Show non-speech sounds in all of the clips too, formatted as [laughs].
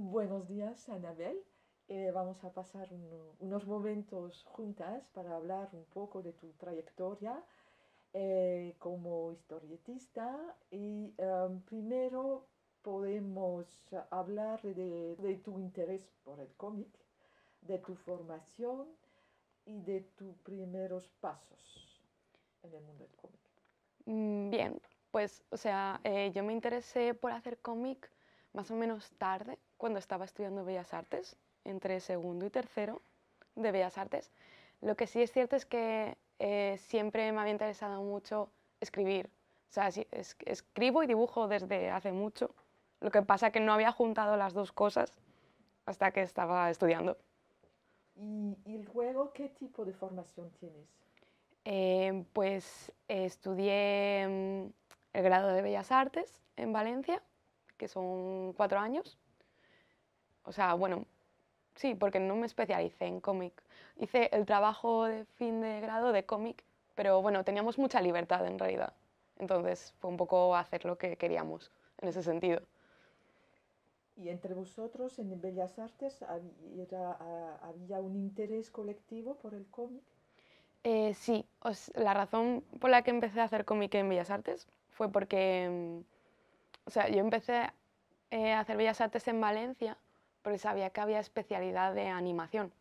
Buenos días, Anabel. Eh, vamos a pasar unos momentos juntas para hablar un poco de tu trayectoria eh, como historietista. Y em, primero podemos hablar de, tu interés por el cómic, de tu formación y de tus primeros pasos en el mundo del cómic. Mm, bien, pues, o sea, eh, yo me interesé por hacer cómic más o menos tarde cuando estaba estudiando Bellas Artes, entre segundo y tercero de Bellas Artes. Lo que sí es cierto es que eh, siempre me había interesado mucho escribir. O sea, escribo y dibujo desde hace mucho. Lo que pasa es que no había juntado las dos cosas hasta que estaba estudiando. ¿Y, y luego qué tipo de formación tienes? Eh, pues eh, estudié mm, el grado de Bellas Artes en Valencia, que son cuatro años o sea, bueno, sí, porque no me especialicé en cómic. Hice el trabajo de fin de grado de cómic, pero bueno, teníamos mucha libertad en realidad. Entonces fue un poco hacer lo que queríamos en ese sentido. ¿Y entre vosotros en Bellas Artes había, un interés colectivo por el cómic? Eh, sí, la razón por la que empecé a hacer cómic en Bellas Artes fue porque, mm, o sea, yo empecé eh, a hacer Bellas Artes en Valencia porque sabía que había especialidad de animación.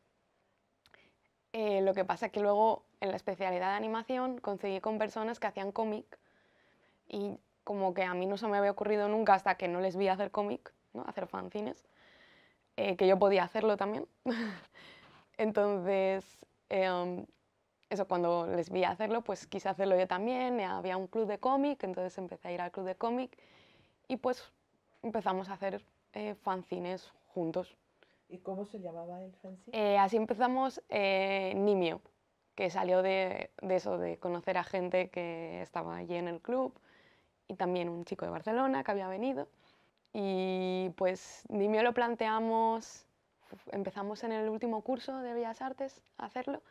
Eh, lo que pasa es que luego en la especialidad de animación conseguí con personas que hacían cómic y como que a mí no se me había ocurrido nunca hasta que no les vi hacer cómic, ¿no? hacer fanzines, eh, que yo podía hacerlo también. [laughs] Entonces, em, eso cuando les vi hacerlo, pues quise hacerlo yo también, eh, había un club de cómic, entonces empecé a ir al club de cómic y pues empezamos a hacer fanzines juntos. ¿Y cómo se llamaba el fencing? Eh, así empezamos eh, Nimio, que salió de, eso, de conocer a gente que estaba allí en el club y también un chico de Barcelona que había venido. Y pues Nimio lo planteamos, empezamos en el último curso de Bellas Artes a hacerlo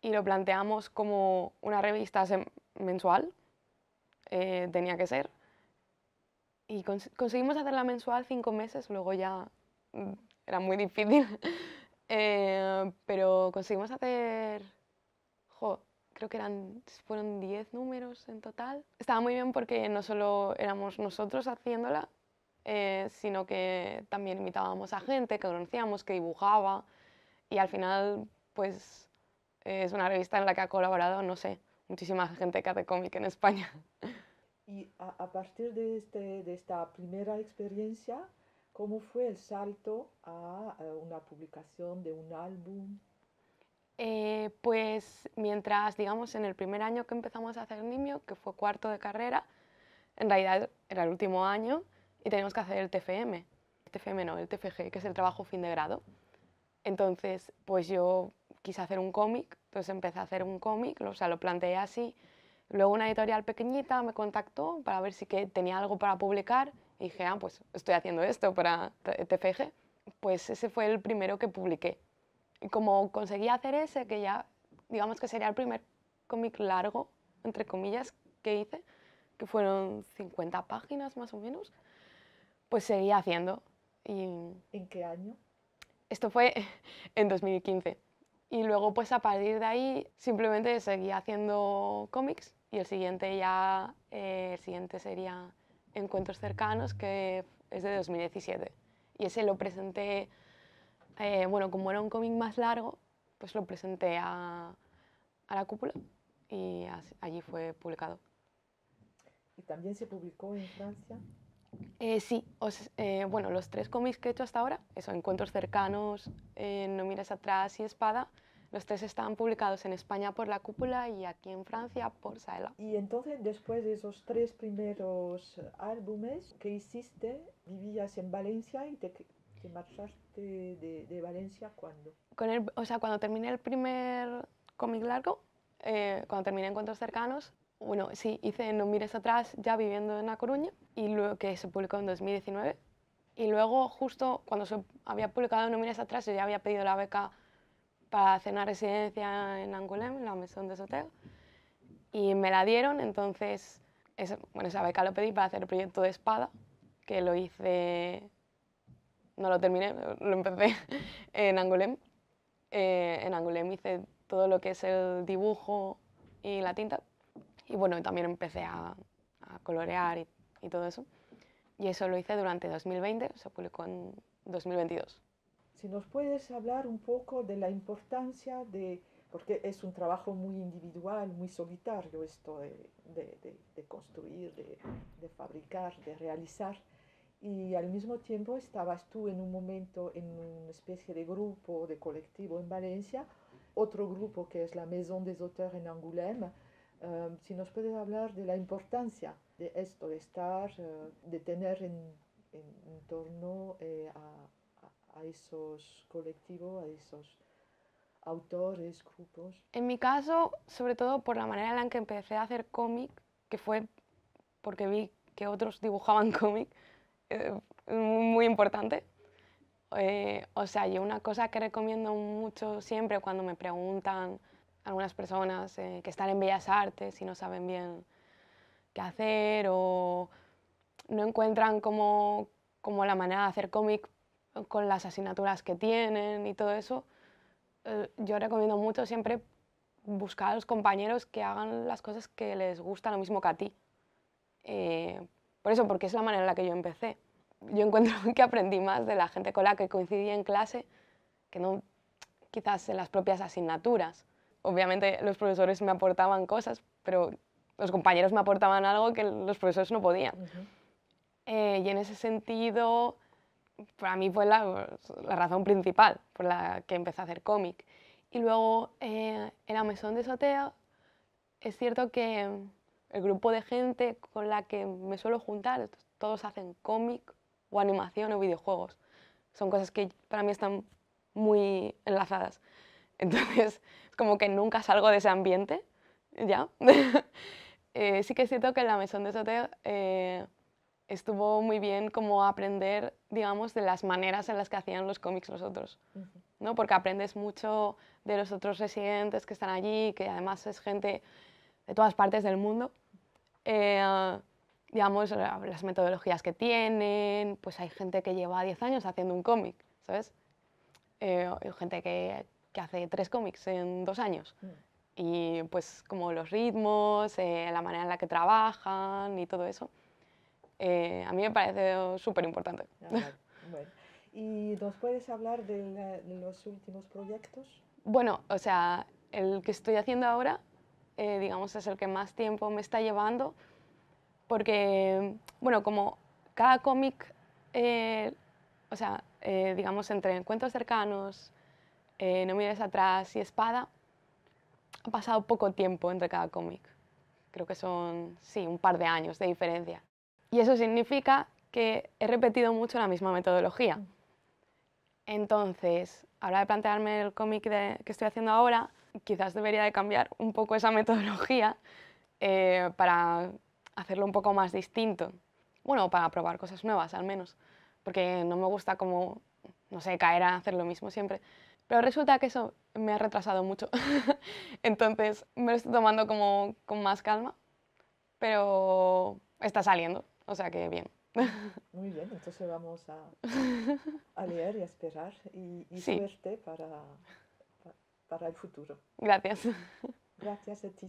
y lo planteamos como una revista mensual, eh, tenía que ser. Y conseguimos hacerla mensual cinco meses, luego ya era muy difícil. [laughs] Eh, pero conseguimos hacer, creo que eran, fueron 10 números en total. Estaba muy bien porque no solo éramos nosotros haciéndola, eh, sino que también invitábamos a gente que conocíamos, que dibujaba. Y al final, pues es una revista en la que ha colaborado, no sé, muchísima gente que hace cómic en España. [laughs] Y a, a partir de, este, de esta primera experiencia, ¿Cómo fue el salto a una publicación de un álbum? Eh, pues mientras, digamos, en el primer año que empezamos a hacer Nimio, que fue cuarto de carrera, en realidad era el último año y teníamos que hacer el TFM. TFM no, el TFG, que es el trabajo fin de grado. Entonces, pues yo quise hacer un cómic, entonces empecé a hacer un cómic, o sea, lo planteé así. Luego una editorial pequeñita me contactó para ver si que tenía algo para publicar y dije, ah, pues estoy haciendo esto para TFG. Pues ese fue el primero que publiqué. Y como conseguí hacer ese, que ya, digamos que sería el primer cómic largo, entre comillas, que hice, que fueron 50 páginas más o menos, pues seguí haciendo. Y ¿En qué año? Esto fue [laughs] en 2015. Y luego, pues a partir de ahí, simplemente seguí haciendo cómics y el siguiente ya, eh, el siguiente sería Encuentros Cercanos, que es de 2017. Y ese lo presenté, eh, bueno, como era un cómic más largo, pues lo presenté a, a la cúpula y allí fue publicado. ¿Y también se publicó en Francia? Eh, sí, eh, bueno, los tres cómics que he hecho hasta ahora, eso, Encuentros cercanos, No miras atrás y Espada, los tres estaban publicados en España por La Cúpula y aquí en Francia por Saela. Y entonces, después de esos tres primeros álbumes que hiciste, vivías en Valencia y te, marchaste de, Valencia cuándo? Con el, o sea, cuando terminé el primer cómic largo, eh, cuando terminé Encuentros Cercanos, bueno, sí, hice No mires atrás ya viviendo en La Coruña y luego que se publicó en 2019. Y luego, justo cuando se había publicado No mires atrás, yo ya había pedido la beca para hacer una residencia en Angoulême, en la Maison de Soteo, y me la dieron, entonces, esa, bueno, esa beca lo pedí para hacer el proyecto de espada, que lo hice, no lo terminé, lo empecé [laughs] en Angoulême. Eh, en Angoulême hice todo lo que es el dibujo y la tinta, y bueno, también empecé a, colorear y, y todo eso. Y eso lo hice durante 2020, se publicó en 2022 si nos puedes hablar un poco de la importancia de, porque es un trabajo muy individual, muy solitario esto de, construir, de, fabricar, de realizar. Y al mismo tiempo estabas tú en un momento en una especie de grupo, de colectivo en Valencia, otro grupo que es la Maison des Auteurs en Angoulême. Um, si nos puedes hablar de la importancia de esto, de estar, uh, de tener en, torno eh, a, a esos colectivos, a esos autores, grupos? En mi caso, sobre todo por la manera en la que empecé a hacer cómic, que fue porque vi que otros dibujaban [laughs] cómic, eh, muy importante. Eh, o sea, yo una cosa que recomiendo mucho siempre cuando me preguntan algunas personas eh, que están en Bellas Artes y no saben bien qué hacer o no encuentran como, como la manera de hacer cómic con las asignaturas que tienen y todo eso, eh, yo recomiendo mucho siempre buscar a los compañeros que hagan las cosas que les gusta lo mismo que a ti. Eh, por eso, porque es la manera en la que yo empecé. Yo encuentro [laughs] que aprendí más de la gente con la que coincidí en clase que no quizás en las propias asignaturas. Obviamente los profesores me aportaban cosas, pero los compañeros me aportaban algo que los profesores no podían. Eh, y en ese sentido, para mí fue la, razón principal por la que empecé a hacer cómic. Y luego eh, en la mesón de soteo es cierto que el grupo de gente con la que me suelo juntar, todos hacen cómic o animación o videojuegos. Son cosas que para mí están muy enlazadas. Entonces, [laughs] como que nunca salgo de ese ambiente, ya. [laughs] Eh, sí que es cierto que en la mesón de soteo estuvo muy bien como aprender, digamos, de las maneras en las que hacían los cómics los otros, ¿no? Porque aprendes mucho de los otros residentes que están allí, que además es gente de todas partes del mundo. Eh, digamos, las metodologías que tienen, pues hay gente que lleva 10 años haciendo un cómic, ¿sabes? hay eh, gente que, hace tres cómics en dos años. Mm. Y pues como los ritmos, eh, la manera en la que trabajan y todo eso. Eh, a mí me parece súper importante. ¿Y nos puedes hablar de, los últimos proyectos? Bueno, o sea, el que estoy haciendo ahora, eh, digamos, es el que más tiempo me está llevando, porque, bueno, como cada cómic, eh, o sea, digamos, entre encuentros cercanos, No mires atrás y Espada, ha pasado poco tiempo entre cada cómic. Creo que son, sí, un par de años de diferencia. Y eso significa que he repetido mucho la misma metodología. Entonces, ahora de plantearme el cómic que estoy haciendo ahora, quizás debería de cambiar un poco esa [laughs] metodología eh, para hacerlo un poco más distinto. Bueno, para probar cosas nuevas al menos, porque no me gusta como, no sé, caer a hacer lo mismo siempre. Pero resulta que eso me ha retrasado mucho. [laughs] Entonces me lo estoy tomando con más calma, pero está saliendo. O sea que bien. [laughs] Muy bien, entonces vamos [laughs] a, leer y a esperar y, suerte para, para el futuro. Gracias. Gracias a ti.